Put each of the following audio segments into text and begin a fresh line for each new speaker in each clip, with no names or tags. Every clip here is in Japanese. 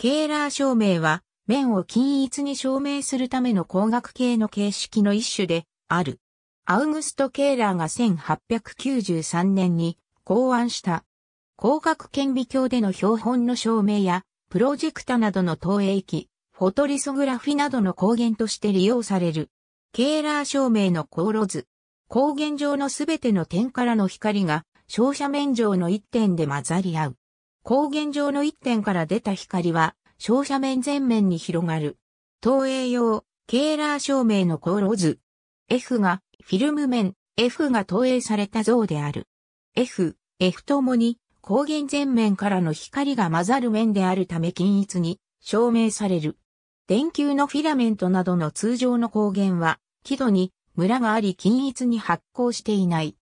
ケーラー照明は、面を均一に証明するための光学系の形式の一種である。アウグスト・ケーラーが1893年に考案した光学顕微鏡での標本の照明やプロジェクタなどの投影機、フォトリソグラフィなどの光源として利用される。ケーラー照明の光路図。光源上のすべての点からの光が照射面上の一点で混ざり合う。光源上の一点から出た光は、照射面全面に広がる。投影用、ケーラー照明の航路図。F が、フィルム面、F が投影された像である。F、F ともに、光源全面からの光が混ざる面であるため均一に、証明される。電球のフィラメントなどの通常の光源は、輝度に、ムラがあり均一に発光していない。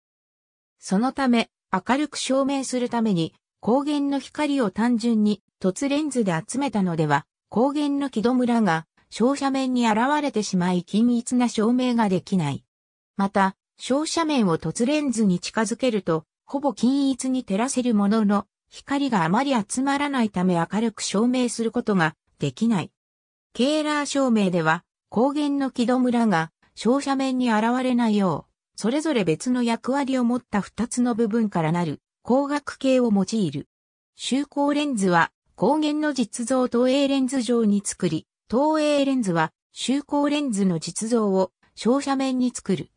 そのため、明るく照明するために、光源の光を単純に凸レンズで集めたのでは、光源の木戸村が照射面に現れてしまい均一な照明ができない。また、照射面を凸レンズに近づけると、ほぼ均一に照らせるものの、光があまり集まらないため明るく照明することができない。ケーラー照明では、光源の木戸村が照射面に現れないよう、それぞれ別の役割を持った二つの部分からなる光学系を用いる。周光レンズは光源の実像投影レンズ上に作り、投影レンズは周光レンズの実像を照射面に作る。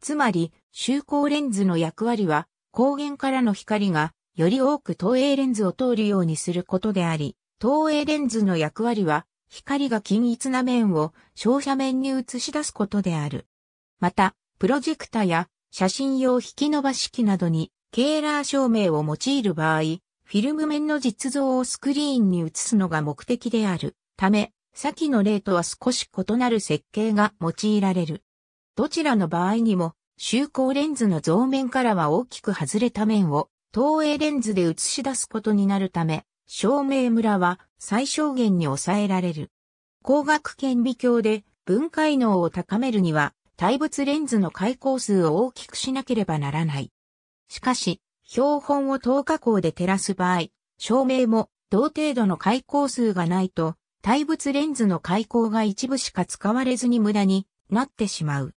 つまり、周光レンズの役割は光源からの光がより多く投影レンズを通るようにすることであり、投影レンズの役割は光が均一な面を照射面に映し出すことである。また、プロジェクタや写真用引き伸ばし機などにケーラー照明を用いる場合、フィルム面の実像をスクリーンに映すのが目的であるため、先の例とは少し異なる設計が用いられる。どちらの場合にも、周光レンズの像面からは大きく外れた面を投影レンズで映し出すことになるため、照明ムラは最小限に抑えられる。光学顕微鏡で分解能を高めるには、対物レンズの開口数を大きくしなければならない。しかし、標本を等過光で照らす場合、照明も同程度の開口数がないと、対物レンズの開口が一部しか使われずに無駄になってしまう。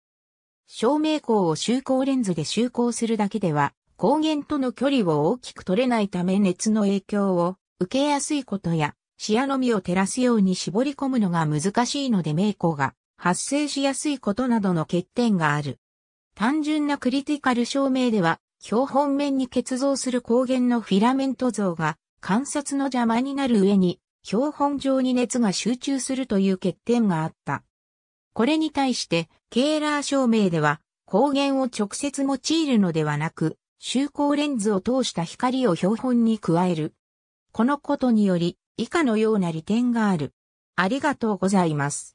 照明光を周光レンズで周光するだけでは、光源との距離を大きく取れないため熱の影響を受けやすいことや、視野のみを照らすように絞り込むのが難しいので明光が発生しやすいことなどの欠点がある。単純なクリティカル照明では標本面に結造する光源のフィラメント像が観察の邪魔になる上に、標本上に熱が集中するという欠点があった。これに対して、ケーラー照明では、光源を直接用いるのではなく、周光レンズを通した光を標本に加える。このことにより、以下のような利点がある。ありがとうございます。